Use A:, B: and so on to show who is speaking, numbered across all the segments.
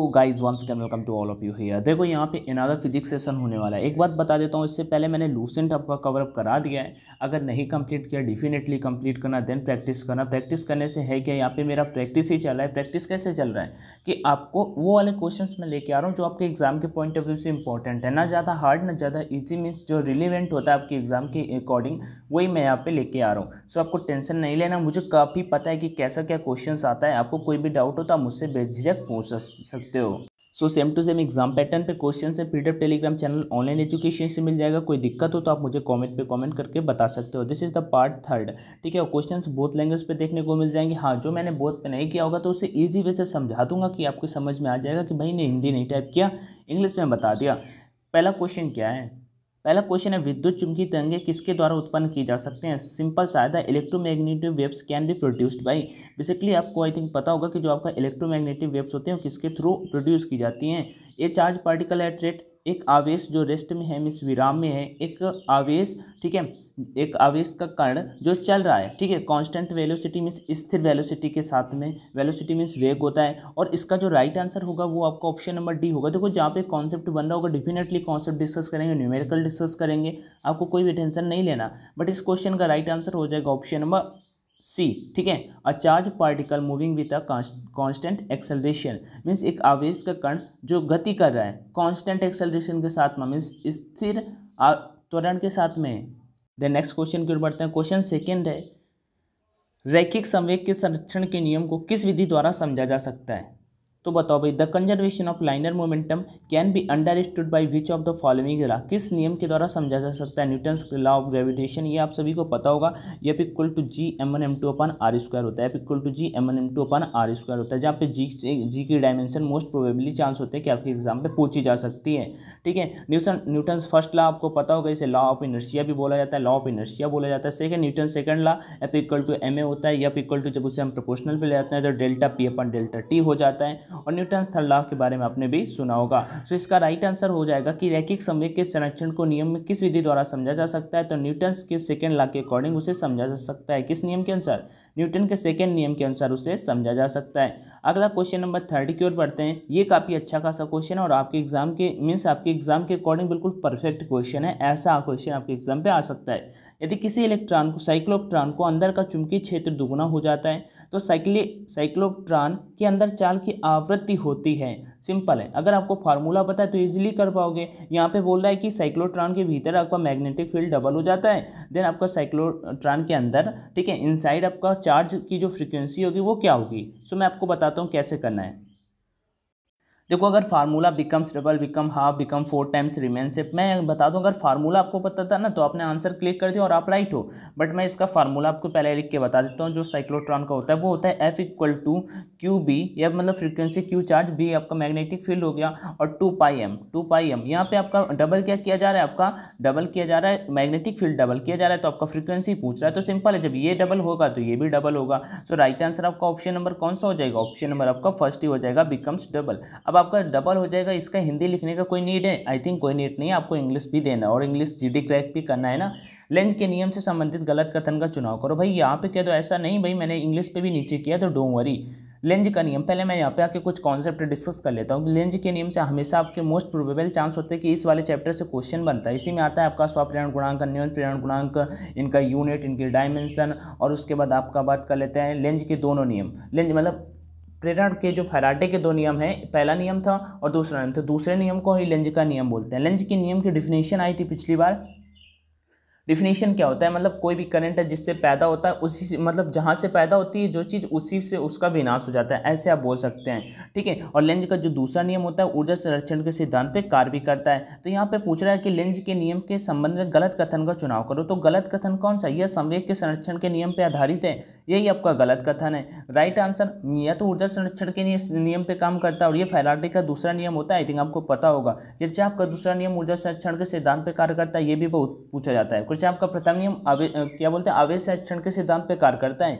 A: तो guys once again welcome to all of you here देखो यहाँ पे अनदर फिजिक्स सेशन होने वाला है एक बात बता देता हूँ इससे पहले मैंने लूसेंट आपका कवर अप करा दिया है अगर नहीं कंप्लीट किया डेफिनेटली कंप्लीट करना देन प्रैक्टिस करना प्रैक्टिस करने से है क्या यहाँ पे मेरा प्रैक्टिस ही चल रहा है प्रैक्टिस कैसे चल रहा है कि आपको वो वाले क्वेश्चन मैं लेके आ रहा हूँ जो आपके एग्जाम के पॉइंट ऑफ व्यू से इंपॉर्टेंट है ना ज़्यादा हार्ड ना ज़्यादा ईजी मीन्स जो रिलीवेंट होता है आपके एग्जाम के अकॉर्डिंग वही मैं यहाँ पे लेके आ रहा हूँ सो आपको टेंशन नहीं लेना मुझे काफ़ी पता है कि कैसा क्या क्वेश्चन आता है आपको कोई भी डाउट हो तो आप मुझसे बेझिझक पूछ सकते सकते हो so same to same exam pattern पे क्वेश्चन है PDF Telegram channel online education से मिल जाएगा कोई दिक्कत हो तो आप मुझे कमेंट पे कमेंट करके बता सकते हो this is the part third ठीक है क्वेश्चंस बोथ लैंग्वेज पे देखने को मिल जाएंगे हाँ जो मैंने बोथ पे नहीं किया होगा तो उसे ईजी वे से समझा दूंगा कि आपको समझ में आ जाएगा कि भाई ने हिंदी नहीं टाइप किया इंग्लिश में बता दिया पहला क्वेश्चन क्या है पहला क्वेश्चन है विद्युत चुंबकीय तरंगे किसके द्वारा उत्पन्न की जा सकते हैं सिंपल सा है electromagnetic waves can be produced by basically आपको आई थिंक पता होगा कि जो आपका इलेक्ट्रोमैग्नेटिव वेव्स होते हैं किसके थ्रू प्रोड्यूस की जाती हैं ये चार्ज पार्टिकल एट रेट एक आवेश जो रेस्ट में है मिस विराम में है एक आवेश ठीक है एक आवेश का कण जो चल रहा है ठीक है कांस्टेंट वेलोसिटी मीन्स स्थिर वेलोसिटी के साथ में वेलोसिटी मीन्स वेग होता है और इसका जो राइट आंसर होगा वो आपका ऑप्शन नंबर डी होगा देखो जहाँ पे कॉन्सेप्ट बन रहा होगा डेफिनेटली कॉन्सेप्ट डिस्कस करेंगे न्यूमेरिकल डिस्कस करेंगे आपको कोई भी टेंशन नहीं लेना बट इस क्वेश्चन का राइट आंसर हो जाएगा ऑप्शन नंबर सी ठीक है a charge particle moving with a constant acceleration means एक आवेश का कण जो गति कर रहा है कांस्टेंट एक्सेलरेशन के साथ में मीन्स स्थिर त्वरण के साथ में दे नेक्स्ट क्वेश्चन की ओर बढ़ते हैं क्वेश्चन सेकेंड है रैखिक संवेग के संरक्षण के नियम को किस विधि द्वारा समझा जा सकता है तो बताओ भाई the conservation of linear momentum can be understood by which of the following law किस नियम के द्वारा समझा जा सकता है न्यूटन्स लॉ ऑफ ग्रेविटेशन ये आप सभी को पता होगा ये equal to G M one M two upon R square होता है equal to G M one M two upon R square होता है जहाँ पे जी जी की डायमेंशन मोस्ट प्रोबेबली चांस होते हैं कि आपके एग्जाम पे पूछी जा सकती है ठीक है न्यूटन न्यूटन्स फर्स्ट लॉ आपको पता होगा इसे लॉ ऑफ इनर्शिया भी बोला जाता है लॉ ऑफ इनर्शिया बोला जाता है second Newton second law F equal to M A होता है यप इक्वल टू जब उसे हम प्रोपोर्शनल पे ले जाते हैं तो delta P upon delta T हो जाता है और न्यूटन थर्ड लॉ के बारे में आपने भी सुना होगा सो इसका राइट आंसर हो जाएगा कि रैखिक संवेग के संरक्षण को नियम में किस विधि द्वारा समझा जा सकता है तो न्यूटन के सेकेंड लॉ के अकॉर्डिंग उसे समझा जा सकता है किस नियम के अनुसार न्यूटन के सेकेंड नियम के अनुसार उसे समझा जा सकता है अगला क्वेश्चन नंबर थर्टी की ओर पढ़ते हैं ये काफ़ी अच्छा खासा क्वेश्चन है और आपके एग्जाम के मीन्स आपके एग्जाम के अकॉर्डिंग बिल्कुल परफेक्ट क्वेश्चन है ऐसा क्वेश्चन आपके एग्जाम पे आ सकता है यदि किसी इलेक्ट्रॉन को साइक्लोट्रॉन को अंदर का चुंबकीय क्षेत्र दुगुना हो जाता है तो साइकिले साइक्लोट्रॉन के अंदर चाल की आवृत्ति होती है सिंपल है अगर आपको फार्मूला पता है तो ईजिली कर पाओगे यहाँ पे बोल रहा है कि साइक्लोट्रॉन के भीतर आपका मैग्नेटिक फील्ड डबल हो जाता है देन आपका साइक्लोट्रॉन के अंदर ठीक है इनसाइड आपका चार्ज की जो फ्रिक्वेंसी होगी वो क्या होगी सो so, मैं आपको बताता हूँ कैसे करना है देखो अगर formula becomes double become half become four times रिमेनशिप मैं बता दूं अगर फार्मूला आपको पता था ना तो आपने आंसर क्लिक कर दिया और आप राइट हो बट मैं इसका फार्मूला आपको पहले लिख के बता देता हूँ जो साइक्लोट्रॉन का होता है वो होता है F equal to Q B या मतलब फ्रिक्वेंसी क्यू चार्ज बी आपका मैग्नेटिक फील्ड हो गया और two pi M two pi M यहाँ पे आपका डबल क्या किया जा रहा है आपका डबल किया जा रहा है मैग्नेटिक फील्ड डबल किया जा रहा है तो आपका फ्रिक्वेंसी पूछ रहा है तो सिंपल है जब ये डबल होगा तो ये भी डबल होगा सो राइट आंसर आपका ऑप्शन नंबर कौन सा हो जाएगा ऑप्शन नंबर आपका फर्स्ट ही हो जाएगा बिकम्स डबल अब आपका डबल हो जाएगा इसका हिंदी लिखने का कोई नीड है आई थिंक कोई नीड नहीं है आपको इंग्लिश भी देना है और इंग्लिश जी डी क्रैक भी करना है ना लेंथ के नियम से संबंधित गलत कथन का चुनाव करो भाई यहाँ पे कह दो ऐसा नहीं भाई मैंने इंग्लिश पे भी नीचे किया तो डोंट वरी लेंज का नियम पहले मैं यहाँ पे आके कुछ कॉन्सेप्ट डिस्कस कर लेता हूँ लेंज के नियम से हमेशा आपके मोस्ट प्रोबेबल चांस होते हैं कि इस वाले चैप्टर से क्वेश्चन बनता है इसी में आता है आपका स्वप्रेरण गुणांक न्यून प्रेरण गुणांक इनका यूनिट इनकी डायमेंशन और उसके बाद आपका बात कर लेते हैं लेंज के दोनों नियम लेंज मतलब प्रेरण के जो फैराडे के दो नियम हैं पहला नियम था और दूसरा नियम था दूसरे नियम को ही लेंज का नियम बोलते हैं लेंज के नियम की डिफिनेशन आई थी पिछली बार डिफिनेशन क्या होता है मतलब कोई भी करंट है जिससे पैदा होता है उसी से मतलब जहाँ से पैदा होती है जो चीज़ उसी से उसका विनाश हो जाता है ऐसे आप बोल सकते हैं ठीक है और लेंज का जो दूसरा नियम होता है ऊर्जा संरक्षण के सिद्धांत पर कार्य भी करता है तो यहाँ पे पूछ रहा है कि लेंज के नियम के संबंध में गलत कथन का चुनाव करो तो गलत कथन कौन सा यह संवेद के संरक्षण के नियम पर आधारित है यही आपका गलत कथन है राइट आंसर यह तो ऊर्जा संरक्षण के नियम पर काम करता है और ये फैराडे का दूसरा नियम होता है आई थिंक आपको पता होगा यदि आपका दूसरा नियम ऊर्जा संरक्षण के सिद्धांत पर कार्य करता है ये भी बहुत पूछा जाता है कुछ आपका प्रथम नियम क्या बोलते हैं आवेश क्षण के सिद्धांत पर कार्य करता है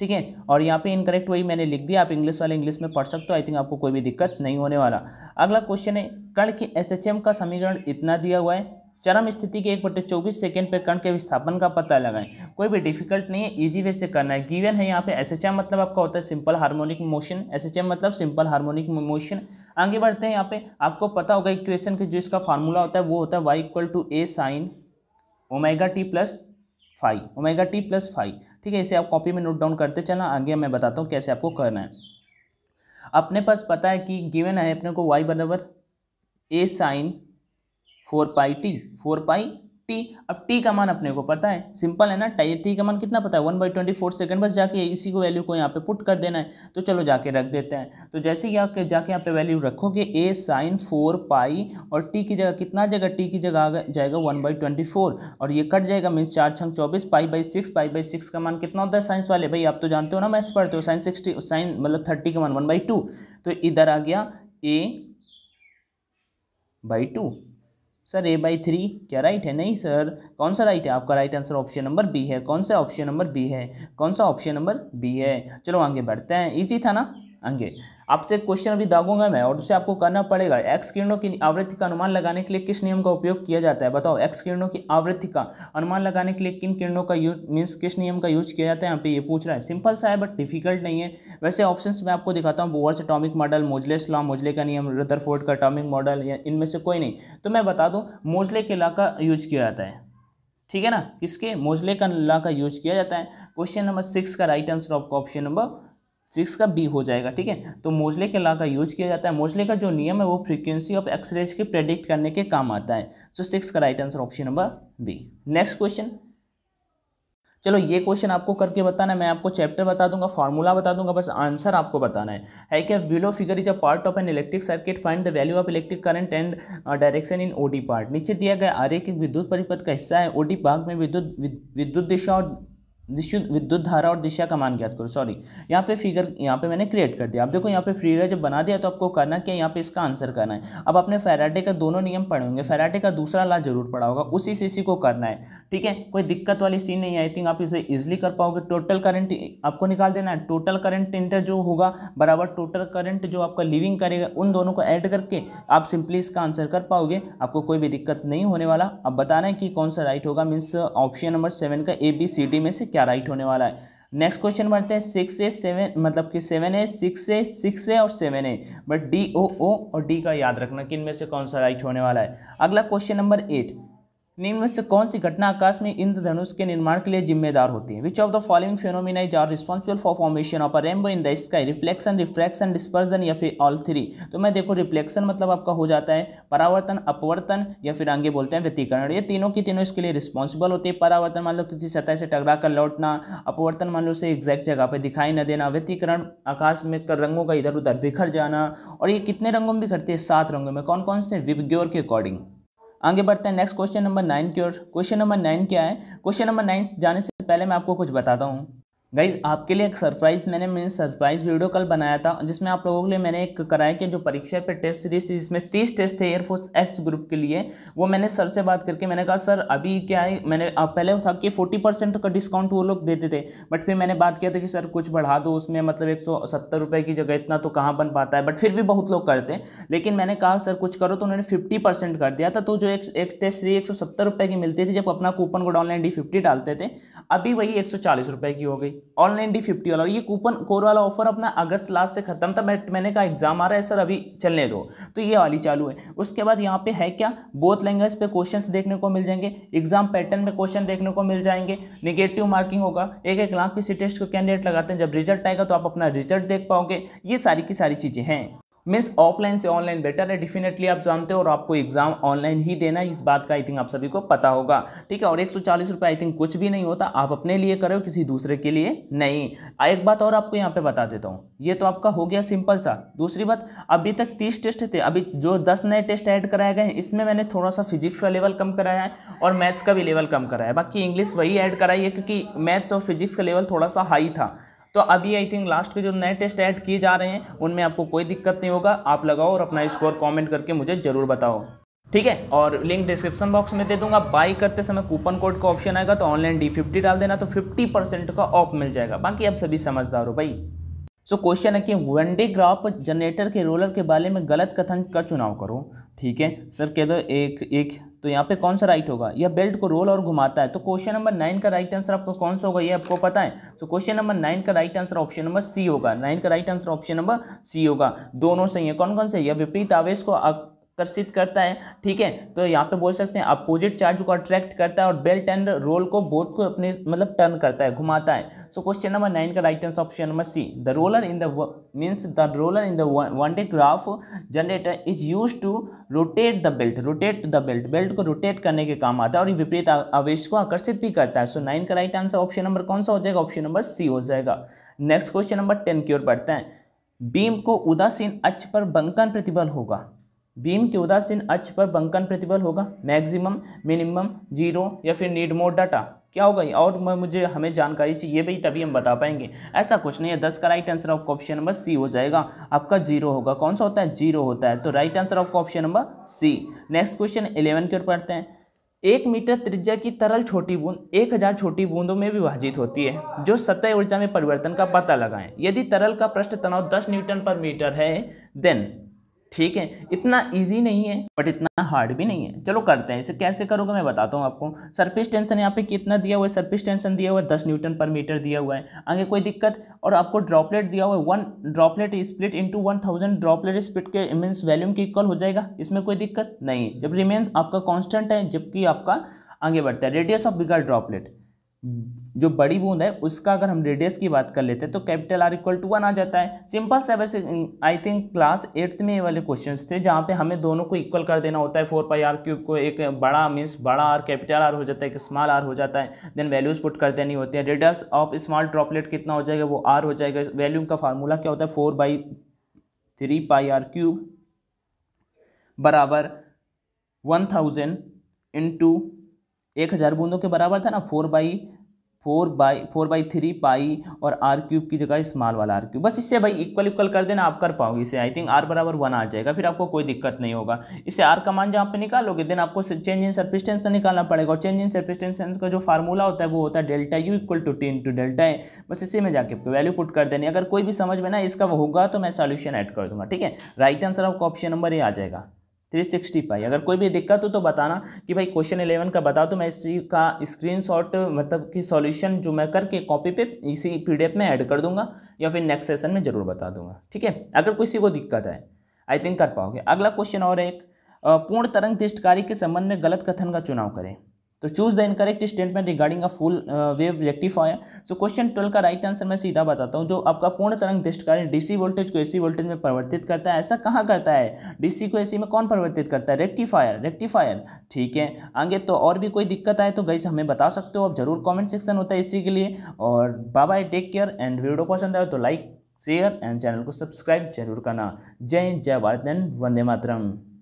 A: ठीक है और यहाँ पे इनकरेक्ट वही मैंने लिख दिया आप इंग्लिश वाले इंग्लिश में पढ़ सकते हो आई थिंक आपको कोई भी दिक्कत नहीं होने वाला अगला क्वेश्चन है कण के एसएचएम का समीकरण इतना दिया हुआ है चरम स्थिति के एक बटे चौबीस सेकेंड पर कण के विस्थापन का पता लगाएं कोई भी डिफिकल्ट नहीं है इजी वे से करना है गिवन है यहाँ पे एस मतलब आपका होता है सिंपल हार्मोनिक मोशन एस मतलब सिंपल हार्मोनिक मोशन आगे बढ़ते हैं यहाँ पे आपको पता होगा इक्वेशन के जो इसका फार्मूला होता है वो होता है Y equal to A sine omega T plus five omega T plus five ठीक है इसे आप कॉपी में नोट डाउन करते चलना आगे मैं बताता हूँ कैसे आपको करना है अपने पास पता है कि गिवन है अपने को वाई बराबर A sine four pi T four pi T अब टी का मान अपने को पता है सिंपल है ना टाइ टी का मान कितना पता है one by twenty four second बस जाके इसी को वैल्यू को यहाँ पे पुट कर देना है तो चलो जाके रख देते हैं तो जैसे ही आप जाके यहाँ पे वैल्यू रखोगे ए साइन फोर पाई और टी की जगह कितना जगह टी की जगह आ जाएगा वन बाई ट्वेंटी फोर और ये कट जाएगा मीन्स चार छंग चौबीस pi by six pi by six का मान कितना होता है साइंस वाले भाई आप तो जानते हो ना मैथ्स पढ़ते हो साइन सिक्सटी साइन मतलब थर्टी का मान वन बाई टू तो इधर आ गया A by two sir A by three क्या राइट है नहीं सर कौन सा राइट है आपका right answer option number B है कौन सा ऑप्शन नंबर बी है कौन सा ऑप्शन नंबर बी है चलो आगे बढ़ते हैं इजी था ना आगे आपसे क्वेश्चन अभी दागूंगा मैं और उसे आपको करना पड़ेगा एक्स किरणों की आवृत्ति का अनुमान लगाने के लिए किस नियम का उपयोग किया जाता है बताओ एक्स किरणों की आवृत्ति का अनुमान लगाने के लिए किन किरणों का यूज मीन्स किस नियम का यूज किया जाता है यहाँ पे ये पूछ रहा है सिंपल सा है बट डिफिकल्ट नहीं है वैसे ऑप्शन मैं आपको दिखाता हूँ बोवर्स अटोमिक मॉडल मोजले स्ला मोजले का नियम फोर्ड का अटोमिक मॉडल या इनमें से कोई नहीं तो मैं बता दूँ मोजले के ला का यूज किया जाता है ठीक है ना किसके मोजले का ला का यूज किया जाता है क्वेश्चन नंबर सिक्स का राइट आंसर आपका ऑप्शन नंबर सिक्स का बी हो जाएगा ठीक है तो मोजले के लॉ का यूज किया जाता है मोजले का जो नियम है वो फ्रीक्वेंसी ऑफ एक्सरेज के प्रेडिक्ट करने के काम आता है सो so, सिक्स का right answer option number B next question चलो ये क्वेश्चन आपको करके बताना है मैं आपको चैप्टर बता दूंगा फॉर्मूला बता दूंगा बस आंसर आपको बताना है है क्या below figure is a part of an electric circuit find the value of electric current and direction in OD part नीचे दिया गया आरेख एक विद्युत परिपथ का हिस्सा है ओडी भाग में विद्युत विद्युत दिशा और विद्युत विद्युत धारा और दिशा का मान ज्ञात करो सॉरी यहाँ पे फिगर यहाँ पे मैंने क्रिएट कर दिया आप देखो यहाँ पे फिगर जब बना दिया तो आपको करना क्या यहाँ पे इसका आंसर करना है अब आपने फेराटे का दोनों नियम पढ़े होंगे फेराटे का दूसरा ला जरूर पढ़ा होगा उसी से इसी को करना है ठीक है कोई दिक्कत वाली सीन नहीं आई थिंक आप इसे ईजिली कर पाओगे टोटल करंट आपको निकाल देना है टोटल करंट इंटर जो होगा बराबर टोटल करंट जो आपका लिविंग करेगा उन दोनों को ऐड करके आप सिंपली इसका आंसर कर पाओगे आपको कोई भी दिक्कत नहीं होने वाला अब बताना है कि कौन सा राइट होगा मीन्स ऑप्शन नंबर सेवन का ए बी सी डी में से क्या राइट होने वाला है नेक्स्ट क्वेश्चन बढ़ते हैं सिक्स ए सेवन मतलब कि seven A six A six A और seven A but D O O और डी का याद रखना कि इनमें से कौन सा राइट होने वाला है अगला क्वेश्चन नंबर एट निम्न से कौन सी घटना आकाश में इंद्रधनुष के निर्माण के लिए जिम्मेदार होती है which of the following phenomena is are responsible for formation of a rainbow in the sky reflection refraction dispersion या फिर ऑल थ्री तो मैं देखो रिफ्लेक्शन मतलब आपका हो जाता है परावर्तन अपवर्तन या फिर आगे बोलते हैं व्यतीकरण ये तीनों की तीनों इसके लिए रिस्पॉन्सिबल होती है परावर्तन मान लो किसी सतह से टकरा कर लौटना अपवर्तन मान लो उसे एग्जैक्ट जगह पर दिखाई न देना व्यतीकरण आकाश में कर रंगों का इधर उधर बिखर जाना और ये कितने रंगों में बिखरते हैं सात रंगों में कौन कौन से विज्ञोर के अकॉर्डिंग आगे बढ़ते हैं नेक्स्ट क्वेश्चन नंबर नाइन की ओर क्वेश्चन नंबर नाइन क्या है क्वेश्चन नंबर नाइन जाने से पहले मैं आपको कुछ बताता हूँ गाइज आपके लिए एक सरप्राइज़ मैंने मैंने सरप्राइज़ वीडियो कल बनाया था जिसमें आप लोगों के लिए मैंने एक कराया कि जो परीक्षा पे टेस्ट सीरीज थी जिसमें तीस टेस्ट थे एयरफोर्स एक्स ग्रुप के लिए वो मैंने सर से बात करके मैंने कहा सर अभी क्या है मैंने आप पहले था कि फोर्टी परसेंट का डिस्काउंट वो लोग देते थे बट फिर मैंने बात किया था कि सर कुछ बढ़ा दो उसमें मतलब एक सौ सत्तर रुपये की जगह इतना तो कहाँ बन पाता है बट फिर भी बहुत लोग करते लेकिन मैंने कहा सर कुछ करो तो उन्होंने फिफ्टी परसेंट कर दिया था तो जो एक, टेस्ट सीरीज एक सौ सत्तर रुपये की मिलती थी जब अपना कूपन को डाउनलाइन डी फिफ्टी डालते थे अभी वही एक सौ चालीस रुपये की हो गई ऑल नाइनटी फिफ्टी वाला ये कूपन कोर वाला ऑफर अपना अगस्त लास्ट से खत्म था बट मैंने कहा एग्जाम आ रहा है सर अभी चलने दो तो ये वाली चालू है उसके बाद यहाँ पे है क्या बोथ लैंग्वेज पे क्वेश्चंस देखने को मिल जाएंगे एग्जाम पैटर्न में क्वेश्चन देखने को मिल जाएंगे निगेटिव मार्किंग होगा एक एक लाख किसी टेस्ट को कैंडिडेट लगाते हैं जब रिजल्ट आएगा तो आप अपना रिजल्ट देख पाओगे ये सारी की सारी चीज़ें हैं मीन्स ऑफलाइन से ऑनलाइन बेटर है डेफिनेटली आप जानते हो और आपको एग्जाम ऑनलाइन ही देना है इस बात का आई थिंक आप सभी को पता होगा ठीक है और एक सौ आई थिंक कुछ भी नहीं होता आप अपने लिए करो किसी दूसरे के लिए नहीं एक बात और आपको यहाँ पे बता देता हूँ ये तो आपका हो गया सिंपल सा दूसरी बात अभी तक तीस टेस्ट थे अभी जो दस नए टेस्ट ऐड कराए गए हैं इसमें मैंने थोड़ा सा फिजिक्स का लेवल कम कराया है और मैथ्स का भी लेवल कम कराया है बाकी इंग्लिश वही ऐड कराई है क्योंकि मैथ्स और फिजिक्स का लेवल थोड़ा सा हाई था तो अभी आई थिंक लास्ट के जो नए टेस्ट ऐड किए जा रहे हैं उनमें आपको कोई दिक्कत नहीं होगा आप लगाओ और अपना स्कोर कॉमेंट करके मुझे ज़रूर बताओ ठीक है और लिंक डिस्क्रिप्शन बॉक्स में दे दूंगा बाई करते समय कूपन कोड का ऑप्शन आएगा तो ऑनलाइन डी फिफ्टी डाल देना तो फिफ्टी परसेंट का ऑफ मिल जाएगा बाकी आप सभी समझदार हो भाई सो क्वेश्चन है कि वनडे ग्राफ जनरेटर के रोलर के बारे में गलत कथन का चुनाव करो ठीक है सर कह दो एक एक तो यहाँ पे कौन सा राइट होगा यह बेल्ट को रोल और घुमाता है तो क्वेश्चन नंबर नाइन का राइट आंसर आपको कौन सा होगा ये आपको पता है सो क्वेश्चन नंबर नाइन का right answer option number C होगा नाइन का right answer option number C होगा दोनों सही है कौन कौन से यह विपरीत आवेश को आकर्षित करता है ठीक है तो यहाँ पे बोल सकते हैं अपोजिट चार्ज को अट्रैक्ट करता है और बेल्ट एंड रोल को बोट को अपने मतलब टर्न करता है घुमाता है सो क्वेश्चन नंबर नाइन का right answer option number C the roller in the means the roller in the Van de Graaff generator is use to rotate the belt rotate the belt belt को rotate करने के काम आता है और विपरीत आवेश को आकर्षित भी करता है सो नाइन का राइट आंसर ऑप्शन नंबर कौन सा हो जाएगा ऑप्शन नंबर सी हो जाएगा नेक्स्ट क्वेश्चन नंबर टेन की ओर पढ़ते हैं बीम को उदासीन अक्ष पर बंकन प्रतिबल होगा बीम के उदासीन अक्ष पर बंकन प्रतिबल होगा मैक्सिमम मिनिमम जीरो या फिर नीड मोड डाटा क्या होगा और मुझे हमें जानकारी चाहिए भाई तभी हम बता पाएंगे ऐसा कुछ नहीं है दस का राइट आंसर आपका ऑप्शन नंबर सी हो जाएगा आपका जीरो होगा कौन सा होता है जीरो होता है तो राइट आंसर आपका option number C next question eleven की ओर पढ़ते हैं एक मीटर त्रिज्या की तरल छोटी बूंद एक हजार छोटी बूंदों में विभाजित होती है जो सतह ऊर्जा में परिवर्तन का पता लगाएं यदि तरल का पृष्ठ तनाव दस न्यूटन पर मीटर है देन ठीक है इतना इजी नहीं है बट इतना हार्ड भी नहीं है चलो करते हैं इसे कैसे करोगे मैं बताता हूँ आपको सरफेस टेंशन यहाँ पे कितना दिया हुआ है सरफेस टेंशन दिया हुआ है दस न्यूटन पर मीटर दिया हुआ है आगे कोई दिक्कत और आपको ड्रॉपलेट दिया हुआ है one droplet split into one thousand droplet split के मीन्स वैल्यूम के इक्वल हो जाएगा इसमें कोई दिक्कत नहीं जब रिमेन्स आपका कॉन्स्टेंट है जबकि आपका आगे बढ़ता है रेडियस ऑफ बिगर ड्रॉपलेट जो बड़ी बूंद है उसका अगर हम रेडियस की बात कर लेते हैं तो capital R equal to one आ जाता है सिंपल से वैसे आई थिंक क्लास एट्थ में ये वाले क्वेश्चंस थे जहाँ पे हमें दोनों को इक्वल कर देना होता है फोर पाई आर क्यूब को एक बड़ा मीन्स बड़ा आर कैपिटल आर हो जाता है एक स्मॉल आर हो जाता है देन वैल्यूज़ पुट कर देनी होती है रेडियस ऑफ स्मॉल ड्रॉपलेट कितना हो जाएगा वो आर हो जाएगा वैल्यूम का फार्मूला क्या होता है four by three pi R cube बराबर वन थाउजेंड इंटू एक हज़ार बूंदों के बराबर था ना four by four by four by three pi और आर क्यूब की जगह स्मॉल वाला आर क्यूब बस इससे भाई इक्वल इक्वल कर देना आप कर पाओगे इसे आई थिंक आर बराबर वन आ जाएगा फिर आपको कोई दिक्कत नहीं होगा इससे आर का मान जहाँ पे निकालोगे देन आपको चेंज इन सर्फिस टेंशन निकालना पड़ेगा और चेंज इन सर्फिस टेंशन का जो फार्मूला होता है वो होता है delta U equal to T into delta है बस इसी में जाके आपको वैल्यू पुट कर देनी अगर कोई भी समझ में ना इसका होगा तो मैं सॉल्यूशन ऐड कर दूंगा ठीक है राइट आंसर आपका ऑप्शन नंबर ही आ जाएगा थ्री सिक्सटी फाइव अगर कोई भी दिक्कत हो तो बताना कि भाई क्वेश्चन इलेवन का बताओ तो मैं इसी का स्क्रीनशॉट मतलब कि सॉल्यूशन जो मैं करके कॉपी पे इसी पीडीएफ में ऐड कर दूंगा या फिर नेक्स्ट सेशन में ज़रूर बता दूंगा ठीक है अगर किसी को दिक्कत है आई थिंक कर पाओगे अगला क्वेश्चन और एक पूर्ण तरंग दृष्टकारी के संबंध में गलत कथन का चुनाव करें तो choose the incorrect statement regarding a full wave rectifier so question twelve का राइट आंसर मैं सीधा बताता हूँ जो आपका पूर्ण तरंग दृष्टिकारण डीसी वोल्टेज को एसी वोल्टेज में परिवर्तित करता है ऐसा कहाँ करता है डीसी को एसी में कौन परिवर्तित करता है रेक्टिफायर रेक्टिफायर ठीक है आगे तो और भी कोई दिक्कत आए तो गई हमें बता सकते हो आप जरूर कॉमेंट सेक्शन होता है इसी के लिए और bye take care and video पसंद आए तो लाइक शेयर एंड चैनल को सब्सक्राइब जरूर करना जय जय भारत एंड वंदे मातरम